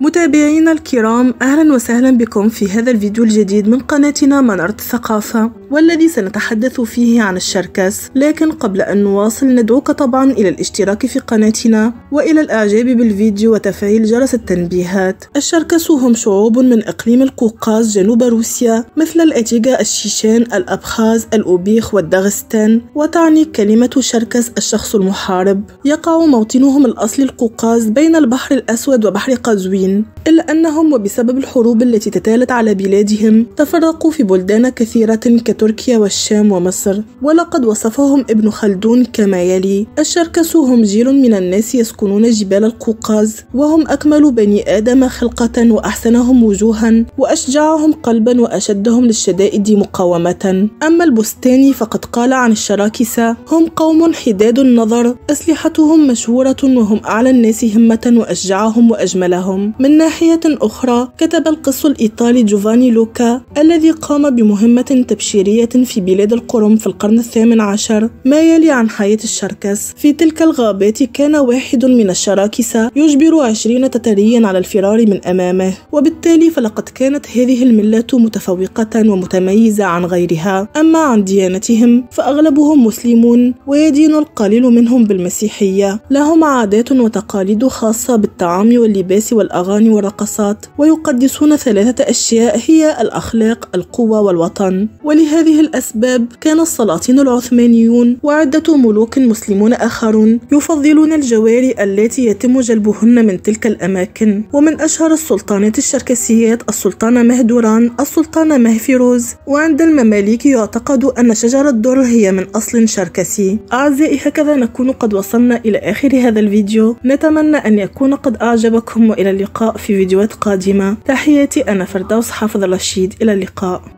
متابعينا الكرام أهلا وسهلا بكم في هذا الفيديو الجديد من قناتنا منارة الثقافة والذي سنتحدث فيه عن الشركس لكن قبل أن نواصل ندعوك طبعا إلى الاشتراك في قناتنا وإلى الإعجاب بالفيديو وتفعيل جرس التنبيهات الشركس هم شعوب من إقليم القوقاز جنوب روسيا مثل الأتيجا الشيشان الأبخاز الأوبيخ والداغستان وتعني كلمة شركس الشخص المحارب يقع موطنهم الأصلي القوقاز بين البحر الأسود وبحر قزوين إلا أنهم وبسبب الحروب التي تتالت على بلادهم تفرقوا في بلدان كثيرة كتركيا والشام ومصر ولقد وصفهم ابن خلدون كما يلي الشركس هم جيل من الناس يسكنون جبال القوقاز وهم أكمل بني آدم خلقة وأحسنهم وجوها وأشجعهم قلبا وأشدهم للشدائد مقاومة أما البستاني فقد قال عن الشراكسة هم قوم حداد النظر أسلحتهم مشهورة وهم أعلى الناس همة وأشجعهم وأجملهم من ناحية أخرى كتب القس الإيطالي جوفاني لوكا الذي قام بمهمة تبشيرية جزائرية في بلاد القرم في القرن الثامن عشر ما يلي عن حياة الشركس في تلك الغابات كان واحد من الشراكسة يجبر عشرين تتريا على الفرار من أمامه وبالتالي فلقد كانت هذه الملة متفوقة ومتميزة عن غيرها أما عن ديانتهم فأغلبهم مسلمون ويدين القليل منهم بالمسيحية لهم عادات وتقاليد خاصة بالطعام واللباس والأغاني والرقصات ويقدسون ثلاثة أشياء هي الأخلاق القوة والوطن ولهذا هذه الأسباب كان السلاطين العثمانيون وعدة ملوك مسلمون آخرون يفضلون الجواري التي يتم جلبهن من تلك الأماكن ومن أشهر السلطانات الشركسيات السلطانة مهدوران السلطانة مهفيروز وعند المماليك يعتقد أن شجرة در هي من أصل شركسي أعزائي هكذا نكون قد وصلنا إلى آخر هذا الفيديو نتمنى أن يكون قد أعجبكم وإلى اللقاء في فيديوهات قادمة تحياتي أنا فردوس حافظ رشيد إلى اللقاء